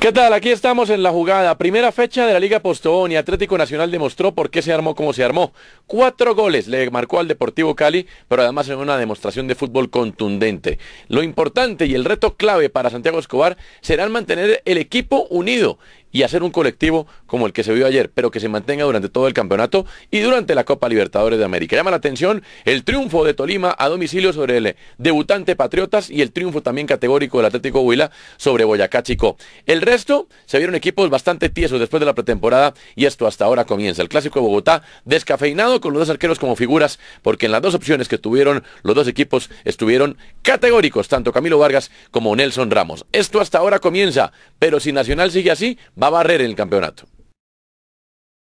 ¿Qué tal? Aquí estamos en la jugada. Primera fecha de la Liga Postobón y Atlético Nacional demostró por qué se armó como se armó. Cuatro goles le marcó al Deportivo Cali, pero además en una demostración de fútbol contundente. Lo importante y el reto clave para Santiago Escobar será mantener el equipo unido y hacer un colectivo como el que se vio ayer, pero que se mantenga durante todo el campeonato y durante la Copa Libertadores de América. Llama la atención el triunfo de Tolima a domicilio sobre el debutante Patriotas y el triunfo también categórico del Atlético Huila sobre Boyacá Chico. El resto se vieron equipos bastante tiesos después de la pretemporada y esto hasta ahora comienza. El Clásico de Bogotá descafeinado con los dos arqueros como figuras porque en las dos opciones que tuvieron los dos equipos estuvieron categóricos, tanto Camilo Vargas como Nelson Ramos. Esto hasta ahora comienza. Pero si Nacional sigue así, va a barrer en el campeonato.